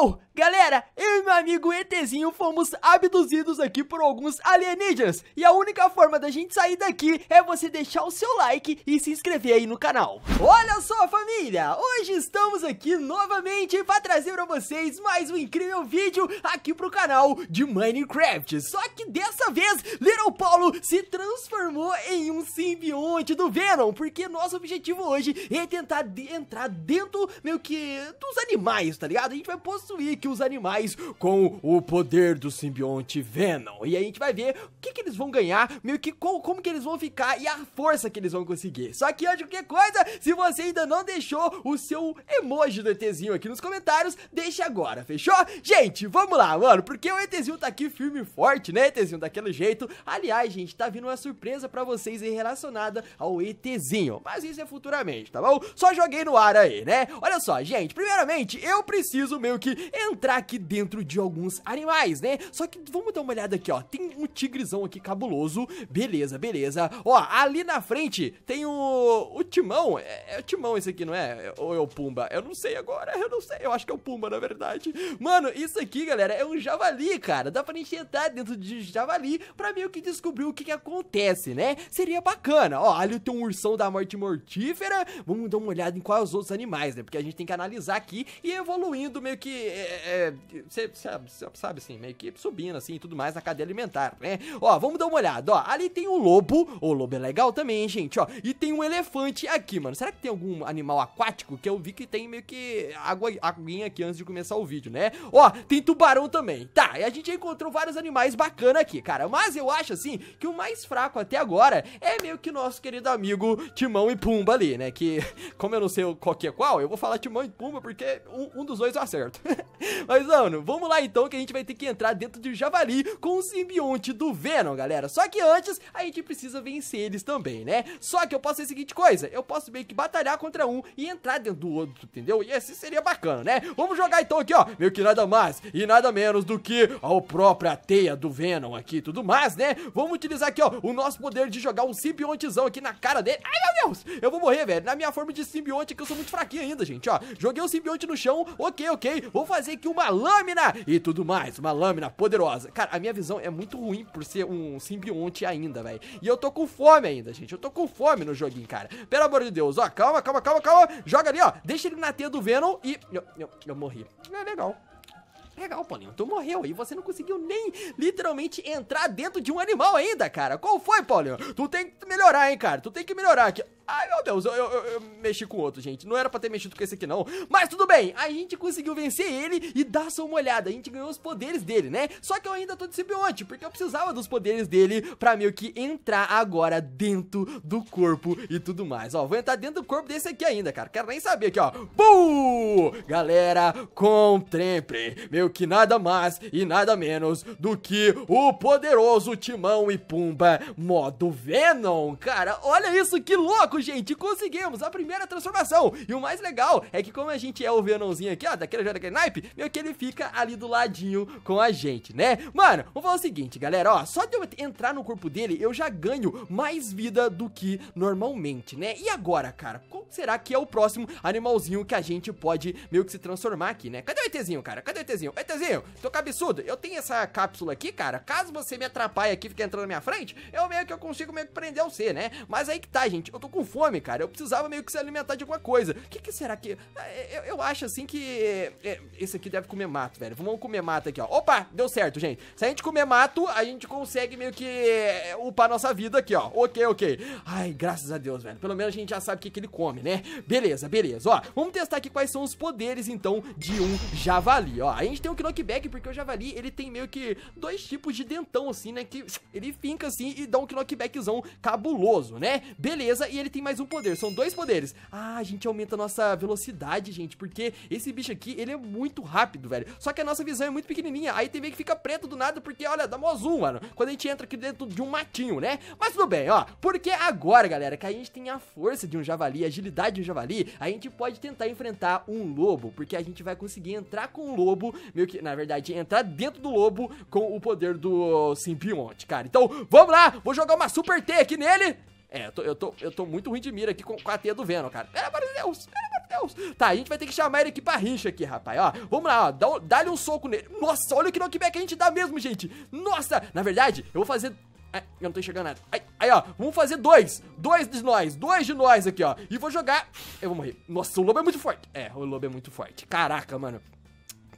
No! Galera, eu e meu amigo ETzinho fomos abduzidos aqui por alguns alienígenas. E a única forma da gente sair daqui é você deixar o seu like e se inscrever aí no canal. Olha só, família! Hoje estamos aqui novamente para trazer para vocês mais um incrível vídeo aqui pro canal de Minecraft. Só que dessa vez, Little Paulo se transformou em um simbionte do Venom, porque nosso objetivo hoje é tentar de entrar dentro meio que dos animais, tá ligado? A gente vai possuir aqui que os animais com o poder do simbionte Venom. E aí a gente vai ver o que, que eles vão ganhar, meio que como, como que eles vão ficar e a força que eles vão conseguir. Só que antes de qualquer coisa, se você ainda não deixou o seu emoji do ETzinho aqui nos comentários, deixa agora, fechou? Gente, vamos lá, mano, porque o ETzinho tá aqui firme e forte, né, ETzinho, daquele jeito. Aliás, gente, tá vindo uma surpresa pra vocês aí relacionada ao ETzinho, mas isso é futuramente, tá bom? Só joguei no ar aí, né? Olha só, gente, primeiramente, eu preciso meio que entrar entrar aqui dentro de alguns animais, né? Só que vamos dar uma olhada aqui, ó. Tem um tigrezão aqui cabuloso. Beleza, beleza. Ó, ali na frente tem o, o Timão. É, é o Timão esse aqui, não é? Ou é o Pumba? Eu não sei agora, eu não sei. Eu acho que é o Pumba, na verdade. Mano, isso aqui, galera, é um javali, cara. Dá pra gente entrar dentro de javali pra meio que descobrir o que, que acontece, né? Seria bacana. Ó, ali tem um ursão da morte mortífera. Vamos dar uma olhada em quais os outros animais, né? Porque a gente tem que analisar aqui e evoluindo meio que é, é, você é, sabe, sabe assim, meio que subindo assim e tudo mais na cadeia alimentar, né? Ó, vamos dar uma olhada, ó. Ali tem o um lobo, o lobo é legal também, hein, gente, ó. E tem um elefante aqui, mano. Será que tem algum animal aquático? Que eu vi que tem meio que água, aguinha aqui antes de começar o vídeo, né? Ó, tem tubarão também. Tá, e a gente encontrou vários animais bacana aqui, cara. Mas eu acho, assim, que o mais fraco até agora é meio que nosso querido amigo Timão e Pumba ali, né? Que, como eu não sei qual que é qual, eu vou falar Timão e Pumba porque um, um dos dois eu acerto. Mas, mano, vamos lá então que a gente vai ter que entrar dentro do Javali com o simbionte do Venom, galera. Só que antes, a gente precisa vencer eles também, né? Só que eu posso fazer a seguinte coisa, eu posso meio que batalhar contra um e entrar dentro do outro, entendeu? E assim seria bacana, né? Vamos jogar então aqui, ó, meio que nada mais e nada menos do que a própria teia do Venom aqui e tudo mais, né? Vamos utilizar aqui, ó, o nosso poder de jogar um simbiontezão aqui na cara dele. Ai, meu Deus! Eu vou morrer, velho. Na minha forma de simbionte que eu sou muito fraquinho ainda, gente, ó. Joguei o simbionte no chão, ok, ok. Vou fazer que uma lâmina e tudo mais, uma lâmina poderosa. Cara, a minha visão é muito ruim por ser um simbionte ainda, velho. E eu tô com fome ainda, gente. Eu tô com fome no joguinho, cara. Pelo amor de Deus, ó, calma, calma, calma, calma. Joga ali, ó. Deixa ele na teia do Venom e... Eu, eu, eu morri. É legal. Legal, Paulinho, tu morreu e você não conseguiu nem literalmente entrar dentro de um animal ainda, cara. Qual foi, Paulinho? Tu tem que melhorar, hein, cara. Tu tem que melhorar aqui. Ai, meu Deus, eu, eu, eu, mexi com outro, gente. Não era pra ter mexido com esse aqui, não. Mas tudo bem, a gente conseguiu vencer ele e dá só uma olhada. A gente ganhou os poderes dele, né? Só que eu ainda tô de simbionte, porque eu precisava dos poderes dele pra meio que entrar agora dentro do corpo e tudo mais. Ó, vou entrar dentro do corpo desse aqui ainda, cara. Quero nem saber aqui, ó. Buu! Galera, com trempre. Meu creio que nada mais e nada menos do que o poderoso Timão e Pumba modo Venom. Cara, olha isso, que louco, gente! Conseguimos a primeira transformação. E o mais legal é que como a gente é o Venomzinho aqui, ó, daquele jogo daquele naipe, meio que ele fica ali do ladinho com a gente, né? Mano, vamos falar o seguinte, galera, ó, só de eu entrar no corpo dele, eu já ganho mais vida do que normalmente, né? E agora, cara, como será que é o próximo animalzinho que a gente pode meio que se transformar aqui, né? Cadê o ETzinho, cara? Cadê o ETzinho? ETzinho, tô cabeçudo. Eu tenho essa cápsula aqui, cara. Caso você me atrapalhe aqui, fique entrando na minha frente, eu meio que eu consigo meio que prender você, né? Mas aí que tá, gente. Eu tô com fome, cara. Eu precisava meio que se alimentar de alguma coisa. O que, que será que... É, eu, eu acho, assim, que... É, esse aqui deve comer mato, velho. Vamos comer mato aqui, ó. Opa, deu certo, gente. Se a gente comer mato, a gente consegue meio que é, upar nossa vida aqui, ó. Ok, ok. Ai, graças a Deus, velho. Pelo menos a gente já sabe o que, que ele come nome, né? Beleza, beleza. Ó, vamos testar aqui quais são os poderes, então, de um javali, ó. A gente tem o um knockback, porque o javali, ele tem meio que dois tipos de dentão, assim, né? Que ele finca, assim, e dá um knockbackzão cabuloso, né? Beleza, e ele tem mais um poder. São dois poderes. Ah, a gente aumenta a nossa velocidade, gente, porque esse bicho aqui, ele é muito rápido, velho. Só que a nossa visão é muito pequenininha. Aí tem meio que fica preto do nada, porque, olha, dá mó zoom, mano. Quando a gente entra aqui dentro de um matinho, né? Mas tudo bem, ó. Porque agora, galera, que a gente tem a força de um javali, a agilidade habilidade de um javali, a gente pode tentar enfrentar um lobo, porque a gente vai conseguir entrar com o lobo, meio que, na verdade, entrar dentro do lobo com o poder do simbionte, cara. Então, vamos lá, vou jogar uma super T aqui nele. É, eu tô, eu tô, eu tô muito ruim de mira aqui com, com a T do Venom, cara. Pelo amor de Deus, pelo amor de Deus. Tá, a gente vai ter que chamar ele aqui pra rincha aqui, rapaz, ó. Vamos lá, ó, dá-lhe um soco nele. Nossa, olha o knockback que a gente dá mesmo, gente. Nossa, na verdade, eu vou fazer Ai, eu não tô enxergando nada. Ai, aí, ó. Vamos fazer dois. Dois de nós. Dois de nós aqui, ó. E vou jogar. Eu vou morrer. Nossa, o lobo é muito forte. É, o lobo é muito forte. Caraca, mano.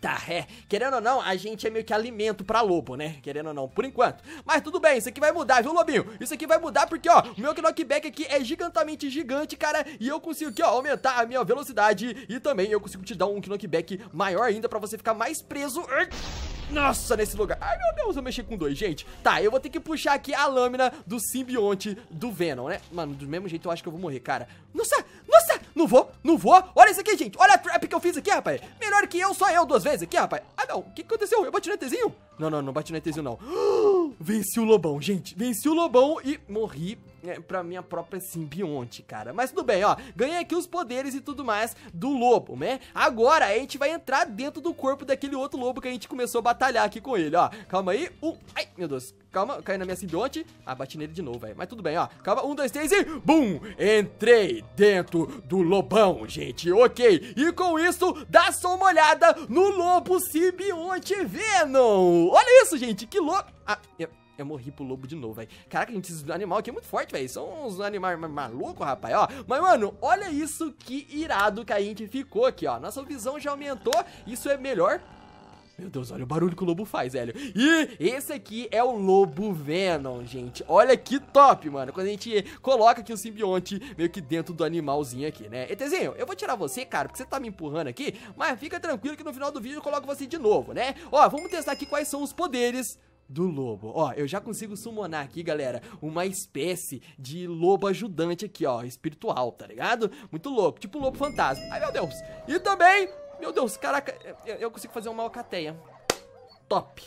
Tá, é. Querendo ou não, a gente é meio que alimento pra lobo, né? Querendo ou não, por enquanto. Mas tudo bem, isso aqui vai mudar, viu, lobinho? Isso aqui vai mudar porque, ó, o meu knockback aqui é gigantamente gigante, cara. E eu consigo aqui, ó, aumentar a minha velocidade. E também eu consigo te dar um knockback maior ainda pra você ficar mais preso. Nossa, nesse lugar. Ai, meu Deus, eu mexi com dois, gente. Tá, eu vou ter que puxar aqui a lâmina do simbionte do Venom, né? Mano, do mesmo jeito eu acho que eu vou morrer, cara. Nossa, nossa, não vou, não vou. Olha isso aqui, gente. Olha a trap que eu fiz aqui, rapaz. Melhor que eu, só eu duas vezes aqui, rapaz. Ah, não. O que aconteceu? Eu bati no ETzinho? Não, não, não bati no ETzinho, não. Venci o Lobão, gente. Venci o Lobão e morri é, pra minha própria simbionte, cara. Mas tudo bem, ó. Ganhei aqui os poderes e tudo mais do lobo, né? Agora a gente vai entrar dentro do corpo daquele outro lobo que a gente começou a batalhar aqui com ele, ó. Calma aí. Um. Ai, meu Deus. Calma, caiu na minha simbionte. Ah, bati nele de novo, velho. Mas tudo bem, ó. Calma, um, dois, três e... Bum! Entrei dentro do lobão, gente. Ok. E com isso, dá só uma olhada no lobo simbionte Venom. Olha isso, gente. Que louco. Ah, eu... Eu morri pro lobo de novo, velho. Caraca, gente, esses animal aqui é muito forte, velho. São uns animais malucos, rapaz, ó. Mas, mano, olha isso que irado que a gente ficou aqui, ó. Nossa visão já aumentou. Isso é melhor meu Deus, olha o barulho que o lobo faz, velho. E esse aqui é o lobo Venom, gente. Olha que top, mano. Quando a gente coloca aqui o simbionte meio que dentro do animalzinho aqui, né? Etezinho, eu vou tirar você, cara, porque você tá me empurrando aqui. Mas fica tranquilo que no final do vídeo eu coloco você de novo, né? Ó, vamos testar aqui quais são os poderes do lobo. Ó, eu já consigo summonar aqui, galera, uma espécie de lobo ajudante aqui, ó, espiritual, tá ligado? Muito louco, tipo um lobo fantasma. Ai, meu Deus. E também, meu Deus, caraca, eu consigo fazer uma alcateia. Top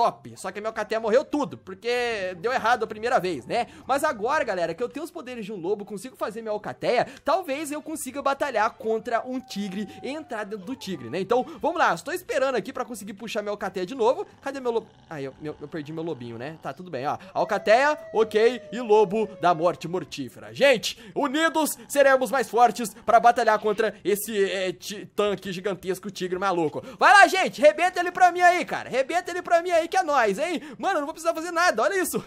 top. Só que meu KT morreu tudo, porque deu errado a primeira vez, né? Mas agora, galera, que eu tenho os poderes de um lobo, consigo fazer minha alcateia, talvez eu consiga batalhar contra um tigre e entrar dentro do tigre, né? Então, vamos lá, estou esperando aqui pra conseguir puxar minha alcateia de novo. Cadê meu lobo? Ah, eu, eu perdi meu lobinho, né? Tá, tudo bem, ó. Alcateia, ok, e lobo da morte mortífera. Gente, unidos seremos mais fortes pra batalhar contra esse é, tanque gigantesco tigre maluco. Vai lá, gente, rebenta ele pra mim aí, cara. Rebenta ele pra mim aí que é nós, hein? Mano, eu não vou precisar fazer nada, olha isso.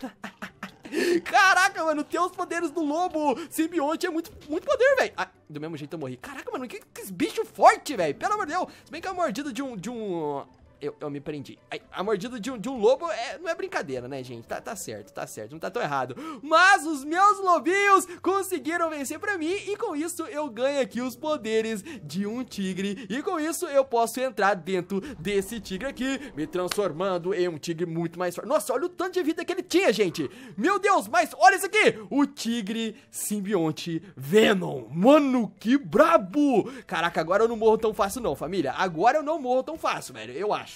Caraca, mano, ter os poderes do lobo simbionte é muito, muito poder, velho. Ah, do mesmo jeito eu morri. Caraca, mano, que, que bicho forte, velho. Pelo amor de Deus. Se bem que é uma mordida de um... De um eu, eu me prendi. A mordida de um, de um lobo é, não é brincadeira, né, gente? Tá, tá certo, tá certo, não tá tão errado. Mas os meus lobinhos conseguiram vencer pra mim e com isso eu ganho aqui os poderes de um tigre. E com isso eu posso entrar dentro desse tigre aqui, me transformando em um tigre muito mais forte. Nossa, olha o tanto de vida que ele tinha, gente! Meu Deus, mas olha isso aqui! O tigre simbionte Venom. Mano, que brabo! Caraca, agora eu não morro tão fácil não, família. Agora eu não morro tão fácil, velho, eu acho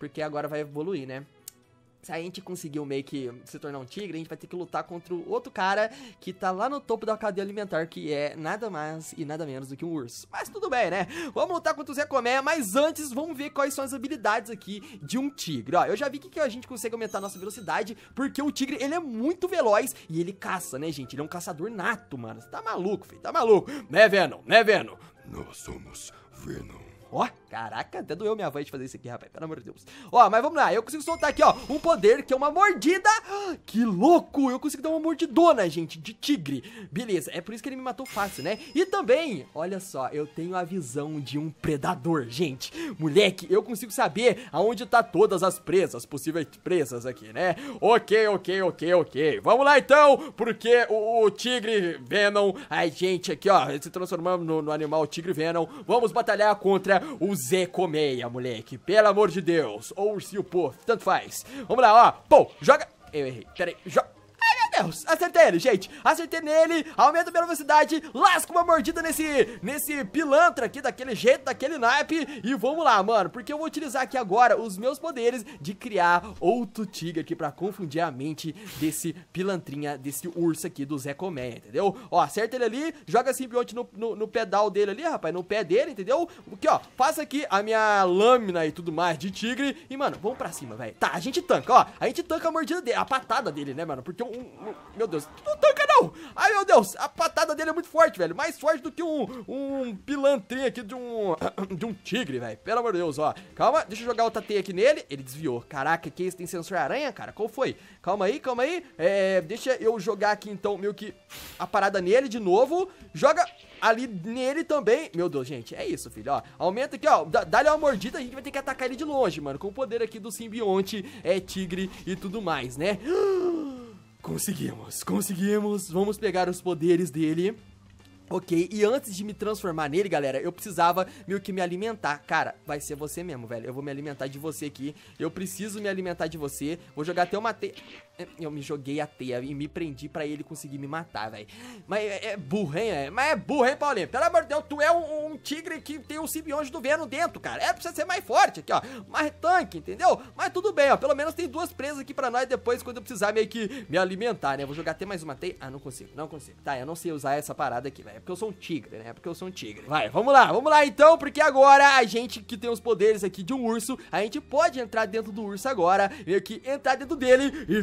porque agora vai evoluir, né? se a gente conseguir meio que se tornar um tigre, a gente vai ter que lutar contra o outro cara que tá lá no topo da cadeia alimentar, que é nada mais e nada menos do que um urso. Mas tudo bem, né? Vamos lutar contra o Zé Comé, mas antes vamos ver quais são as habilidades aqui de um tigre. Ó, eu já vi que, que a gente consegue aumentar a nossa velocidade, porque o tigre, ele é muito veloz e ele caça, né, gente? Ele é um caçador nato, mano. Você tá maluco, filho? Tá maluco? Né, Venom? Né, Venom? Nós somos Venom. Ó, Caraca, até doeu minha voz de fazer isso aqui, rapaz. Pelo amor de Deus. Ó, mas vamos lá. Eu consigo soltar aqui, ó, um poder que é uma mordida. Ah, que louco! Eu consigo dar uma mordidona, gente, de tigre. Beleza, é por isso que ele me matou fácil, né? E também, olha só, eu tenho a visão de um predador, gente. Moleque, eu consigo saber aonde tá todas as presas, possíveis presas aqui, né? Ok, ok, ok, ok. Vamos lá, então, porque o, o tigre Venom, a gente aqui, ó, se transformamos no, no animal tigre Venom. Vamos batalhar contra os Zé Comeia, moleque. Pelo amor de Deus. Ou o povo tanto faz. Vamos lá, ó. Pô, joga. Eu errei. Pera aí. Joga erros. Acertei ele, gente. Acertei nele, aumento minha velocidade, lasco uma mordida nesse, nesse pilantra aqui, daquele jeito, daquele naipe. E vamos lá, mano, porque eu vou utilizar aqui agora os meus poderes de criar outro tigre aqui pra confundir a mente desse pilantrinha, desse urso aqui do Zé Comé, entendeu? Ó, acerta ele ali, joga simbionte no, no, no pedal dele ali, rapaz, no pé dele, entendeu? Aqui, ó, passa aqui a minha lâmina e tudo mais de tigre. E, mano, vamos pra cima, velho. Tá, a gente tanca, ó. A gente tanca a mordida dele, a patada dele, né, mano? Porque um, meu Deus, não tanca não! Ai, meu Deus, a patada dele é muito forte, velho. Mais forte do que um, um pilantrinho aqui de um, de um tigre, velho. Pelo amor de Deus, ó. Calma, deixa eu jogar outra teia aqui nele. Ele desviou. Caraca, que isso? Tem sensor aranha, cara? Qual foi? Calma aí, calma aí. É, deixa eu jogar aqui, então, meio que a parada nele de novo. Joga ali nele também. Meu Deus, gente, é isso, filho, ó. Aumenta aqui, ó. Dá-lhe uma mordida, a gente vai ter que atacar ele de longe, mano. Com o poder aqui do simbionte, é tigre e tudo mais, né? Ah! Conseguimos, conseguimos. Vamos pegar os poderes dele. Ok, e antes de me transformar nele, galera, eu precisava meio que me alimentar. Cara, vai ser você mesmo, velho. Eu vou me alimentar de você aqui. Eu preciso me alimentar de você. Vou jogar até uma eu me joguei a teia e me prendi para ele conseguir me matar, velho. Mas é, é burro, hein? É? Mas é burro, hein, Paulinho? Pelo amor de Deus, tu é um, um tigre que tem o um simbionte do Venom dentro, cara. É precisa ser mais forte aqui, ó. Mais tanque, entendeu? Mas tudo bem, ó. Pelo menos tem duas presas aqui para nós depois, quando eu precisar meio que me alimentar, né? vou jogar até mais uma teia. Ah, não consigo, não consigo. Tá, eu não sei usar essa parada aqui, velho. É porque eu sou um tigre, né? É porque eu sou um tigre. Vai, vamos lá, vamos lá então, porque agora a gente que tem os poderes aqui de um urso, a gente pode entrar dentro do urso agora, meio que entrar dentro dele e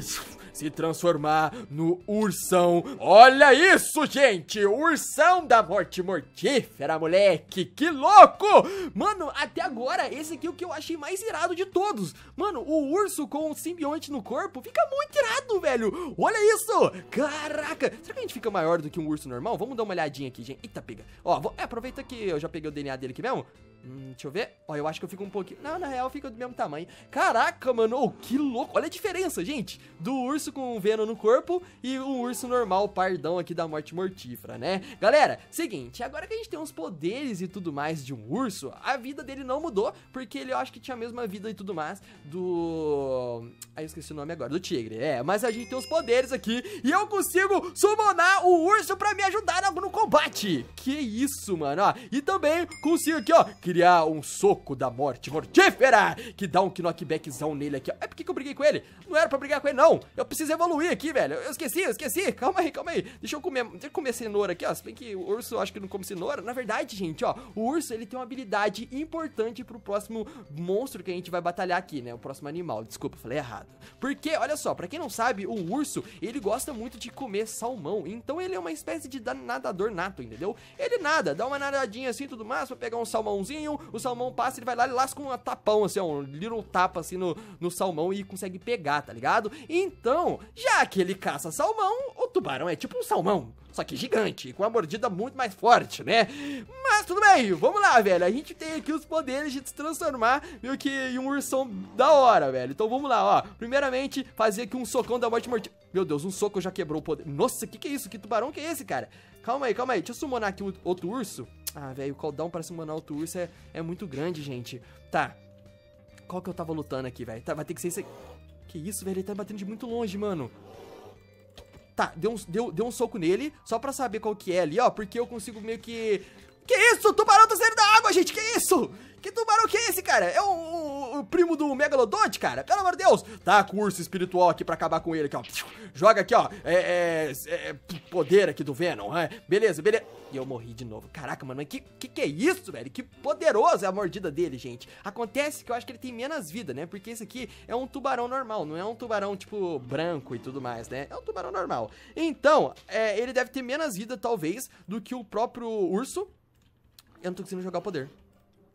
se transformar no ursão. Olha isso, gente! Ursão da morte mortífera, moleque! Que louco! Mano, até agora, esse aqui é o que eu achei mais irado de todos. Mano, o urso com o simbionte no corpo fica muito irado, velho! Olha isso! Caraca! Será que a gente fica maior do que um urso normal? Vamos dar uma olhadinha aqui, gente. Eita, pega. Ó, vou... é, aproveita que eu já peguei o DNA dele aqui mesmo. Hum, deixa eu ver. Ó, eu acho que eu fico um pouquinho... Não, na real fica do mesmo tamanho. Caraca, mano, oh, que louco. Olha a diferença, gente, do urso com o no corpo e o urso normal, pardão, aqui da morte mortífera, né? Galera, seguinte, agora que a gente tem uns poderes e tudo mais de um urso, a vida dele não mudou, porque ele, eu acho que tinha a mesma vida e tudo mais do... Aí eu esqueci o nome agora, do tigre, é. Mas a gente tem os poderes aqui e eu consigo summonar o urso pra me ajudar no combate. Que isso, mano, ó. E também consigo aqui, ó, criar um soco da morte mortífera, que dá um knockbackzão nele aqui. É porque que eu briguei com ele? Não era pra brigar com ele, não. Eu preciso evoluir aqui, velho. Eu esqueci, eu esqueci. Calma aí, calma aí. Deixa eu comer, deixa eu comer cenoura aqui, ó. Se bem que o urso, acho que não come cenoura. Na verdade, gente, ó, o urso, ele tem uma habilidade importante pro próximo monstro que a gente vai batalhar aqui, né? O próximo animal. Desculpa, falei errado. Porque, olha só, pra quem não sabe, o urso, ele gosta muito de comer salmão. Então ele é uma espécie de nadador nato, entendeu? Ele nada, dá uma nadadinha assim, tudo mais, pra pegar um salmãozinho rapidinho, o salmão passa, ele vai lá e lasca um tapão, assim, ó, um little tapa, assim, no, no salmão e consegue pegar, tá ligado? Então, já que ele caça salmão, o tubarão é tipo um salmão, só que gigante, com uma mordida muito mais forte, né? Mas tudo bem, vamos lá, velho. A gente tem aqui os poderes de se transformar meio que em um ursão da hora, velho. Então vamos lá, ó. Primeiramente, fazer aqui um socão da morte mortífera. Meu Deus, um soco já quebrou o poder. Nossa, que que é isso? Que tubarão que é esse, cara? Calma aí, calma aí. Deixa eu summonar aqui outro urso. Ah, velho, o coldão parece um Planalto Urso é, é muito grande, gente. Tá. Qual que eu tava lutando aqui, velho? Tá, vai ter que ser esse aqui. Que isso, velho? Ele tá batendo de muito longe, mano. Tá, deu um, deu, deu um soco nele, só pra saber qual que é ali, ó. Porque eu consigo meio que... Que isso? Tubarão tá saindo da água, gente! Que isso? Que tubarão que é esse, cara? É o, o, o primo do Megalodonte, cara? Pelo amor de Deus! Tá, curso espiritual aqui pra acabar com ele, aqui, ó. Joga aqui, ó. É, é, é poder aqui do Venom, é. Beleza, beleza. E eu morri de novo. Caraca, mano, mas que, que que é isso, velho? Que poderoso é a mordida dele, gente. Acontece que eu acho que ele tem menos vida, né? Porque esse aqui é um tubarão normal, não é um tubarão, tipo, branco e tudo mais, né? É um tubarão normal. Então, é, ele deve ter menos vida, talvez, do que o próprio urso. Eu não tô conseguindo jogar o poder.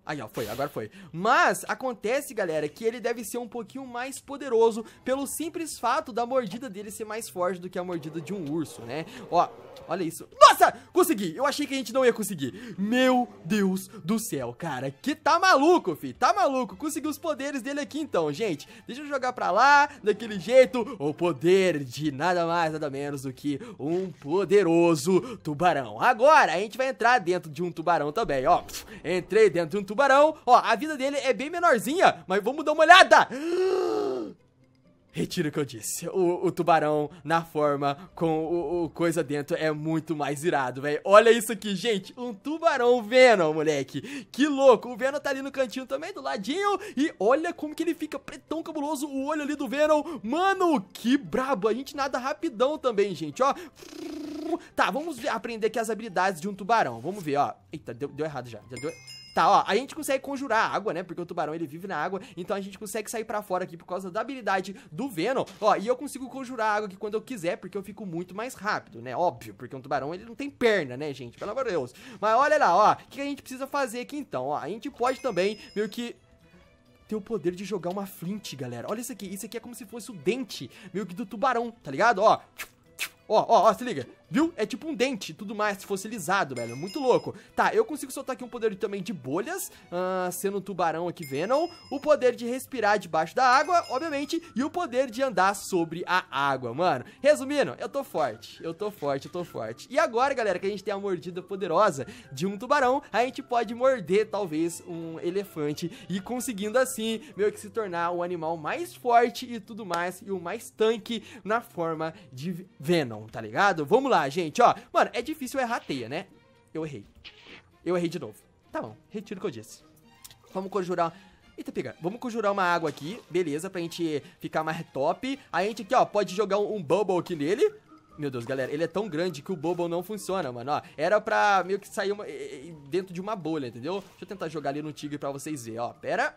Aí, ó, foi, agora foi. Mas acontece, galera, que ele deve ser um pouquinho mais poderoso pelo simples fato da mordida dele ser mais forte do que a mordida de um urso, né? Ó, olha isso. Nossa, consegui! Eu achei que a gente não ia conseguir. Meu Deus do céu, cara, que tá maluco, fi. Tá maluco. Consegui os poderes dele aqui então, gente. Deixa eu jogar pra lá, daquele jeito. O poder de nada mais, nada menos do que um poderoso tubarão. Agora, a gente vai entrar dentro de um tubarão também, ó. Entrei dentro de um tubarão tubarão. Ó, a vida dele é bem menorzinha, mas vamos dar uma olhada. Retiro o que eu disse. O, o tubarão na forma com o, o, coisa dentro é muito mais irado, velho. Olha isso aqui, gente. Um tubarão Venom, moleque. Que louco. O Venom tá ali no cantinho também, do ladinho. E olha como que ele fica pretão cabuloso. O olho ali do Venom. Mano, que brabo. A gente nada rapidão também, gente, ó. Tá, vamos ver, aprender aqui as habilidades de um tubarão. Vamos ver, ó. Eita, deu, deu errado já. Já deu... Tá, ó, a gente consegue conjurar a água, né? Porque o tubarão ele vive na água, então a gente consegue sair pra fora aqui por causa da habilidade do Venom, ó, e eu consigo conjurar a água aqui quando eu quiser, porque eu fico muito mais rápido, né? Óbvio, porque um tubarão ele não tem perna, né, gente? Pelo amor de Deus. Mas olha lá, ó, o que a gente precisa fazer aqui então, ó? A gente pode também meio que ter o poder de jogar uma flint, galera. Olha isso aqui, isso aqui é como se fosse o dente meio que do tubarão, tá ligado? Ó, ó, ó, ó se liga viu? É tipo um dente tudo mais fossilizado, velho. Muito louco. Tá, eu consigo soltar aqui um poder também de bolhas, uh, sendo um tubarão aqui, Venom. O poder de respirar debaixo da água, obviamente, e o poder de andar sobre a água, mano. Resumindo, eu tô forte, eu tô forte, eu tô forte. E agora, galera, que a gente tem a mordida poderosa de um tubarão, a gente pode morder, talvez, um elefante e conseguindo assim, meio que se tornar o animal mais forte e tudo mais, e o mais tanque na forma de Venom, tá ligado? Vamos lá, ah, gente, ó. Mano, é difícil errar a teia, né? Eu errei. Eu errei de novo. Tá bom, retiro o que eu disse. Vamos conjurar... Eita, pega. Vamos conjurar uma água aqui, beleza, pra gente ficar mais top. a gente aqui, ó, pode jogar um, um bubble aqui nele. Meu Deus, galera, ele é tão grande que o bubble não funciona, mano, ó. Era pra meio que sair uma, dentro de uma bolha, entendeu? Deixa eu tentar jogar ali no tigre pra vocês verem, ó. Pera.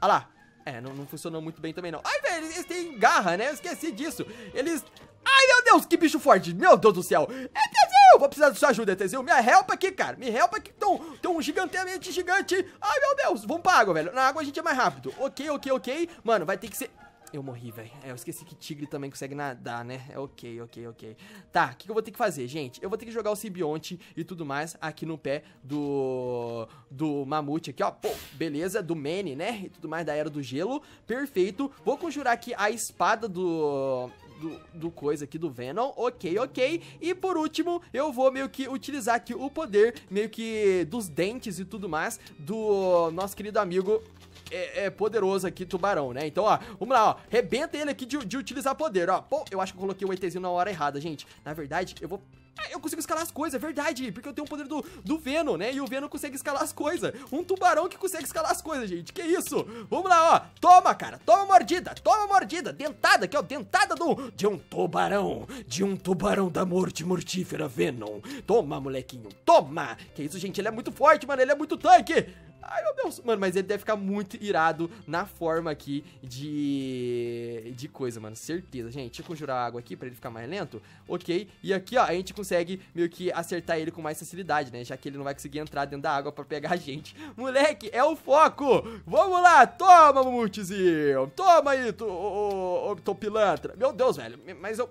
Ah lá. É, não, não funcionou muito bem também, não. Ai, velho, eles têm garra, né? Eu esqueci disso. Eles Ai, meu Deus, que bicho forte. Meu Deus do céu. É Teseu, vou precisar da sua ajuda, Teseu. Me help aqui, cara. Me help aqui. Tem um, tem um gigantemente gigante. Ai, meu Deus. Vamos pra água, velho. Na água a gente é mais rápido. Ok, ok, ok. Mano, vai ter que ser... Eu morri, velho. É, eu esqueci que tigre também consegue nadar, né? É ok, ok, ok. Tá, o que, que, eu vou ter que fazer, gente? Eu vou ter que jogar o simbionte e tudo mais aqui no pé do. do mamute aqui, ó. Pô, beleza, do Manny, né? E tudo mais da Era do Gelo. Perfeito. Vou conjurar aqui a espada do do, do coisa aqui do Venom. Ok, ok. E por último, eu vou meio que utilizar aqui o poder meio que dos dentes e tudo mais do nosso querido amigo é, é, poderoso aqui, tubarão, né? Então, ó, vamos lá, ó. Rebenta ele aqui de, de utilizar poder, ó. Pô, eu acho que eu coloquei o ETzinho na hora errada, gente. Na verdade, eu vou ah, eu consigo escalar as coisas, é verdade, porque eu tenho o poder do, do Venom, né? E o Venom consegue escalar as coisas. Um tubarão que consegue escalar as coisas, gente. Que isso? Vamos lá, ó. Toma, cara. Toma mordida. Toma mordida. Dentada, que é o dentada do, de um tubarão. De um tubarão da morte mortífera, Venom. Toma, molequinho. Toma. Que isso, gente? Ele é muito forte, mano. Ele é muito tanque. Ai, meu Deus. Mano, mas ele deve ficar muito irado na forma aqui de... De coisa, mano. Certeza, gente. Deixa eu conjurar a água aqui pra ele ficar mais lento. Ok. E aqui, ó, a gente consegue meio que acertar ele com mais facilidade, né? Já que ele não vai conseguir entrar dentro da água pra pegar a gente. Moleque, é o foco! Vamos lá! Toma, mamutizinho! Toma aí, tu, ô, ô, ô, ô, ô, Meu Deus, velho. Mas eu...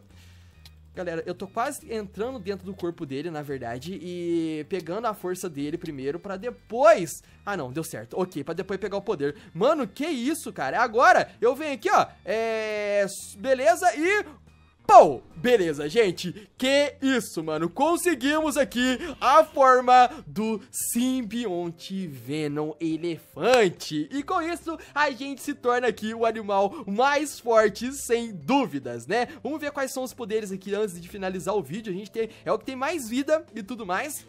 Galera, eu tô quase entrando dentro do corpo dele, na verdade, e pegando a força dele primeiro para depois... Ah, não, deu certo. Ok, para depois pegar o poder. Mano, que isso, cara? Agora eu venho aqui, ó, é... Beleza, e Pou! Beleza, gente, que isso, mano, conseguimos aqui a forma do simbionte Venom Elefante E com isso, a gente se torna aqui o animal mais forte, sem dúvidas, né? Vamos ver quais são os poderes aqui antes de finalizar o vídeo, a gente tem, é o que tem mais vida e tudo mais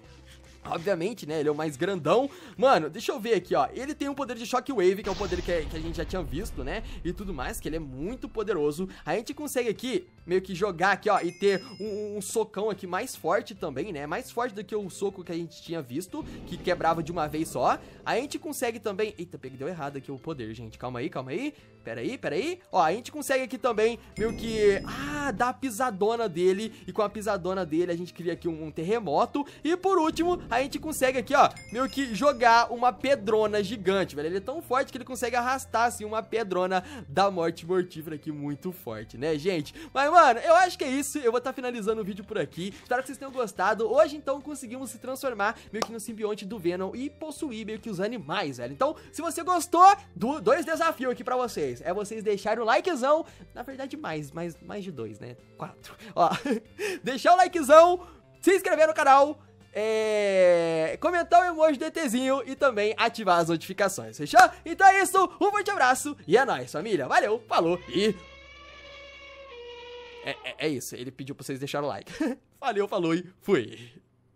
Obviamente, né? Ele é o mais grandão. Mano, deixa eu ver aqui, ó. Ele tem um poder de Shockwave, que é o um poder que, que a gente já tinha visto, né? E tudo mais, que ele é muito poderoso. A gente consegue aqui, meio que jogar aqui, ó, e ter um, um socão aqui mais forte também, né? Mais forte do que o soco que a gente tinha visto, que quebrava de uma vez só. A gente consegue também... Eita, deu errado aqui o poder, gente. Calma aí, calma aí peraí, peraí. Ó, a gente consegue aqui também meio que... Ah, dar a pisadona dele. E com a pisadona dele a gente cria aqui um, um terremoto. E por último, a gente consegue aqui, ó, meio que jogar uma pedrona gigante, velho. Ele é tão forte que ele consegue arrastar, assim, uma pedrona da morte mortífera aqui muito forte, né, gente? Mas, mano, eu acho que é isso. Eu vou estar tá finalizando o vídeo por aqui. Espero que vocês tenham gostado. Hoje, então, conseguimos se transformar meio que no simbionte do Venom e possuir meio que os animais, velho. Então, se você gostou, do, dois desafios aqui pra vocês. É vocês deixarem o likezão. Na verdade, mais, mais, mais de dois, né? Quatro. Ó, deixar o likezão, se inscrever no canal. É... comentar o emoji do ETzinho e também ativar as notificações, fechou? Então é isso, um forte abraço e é nóis, família. Valeu, falou e... É, é, é isso, ele pediu pra vocês deixarem o like. Valeu, falou e fui.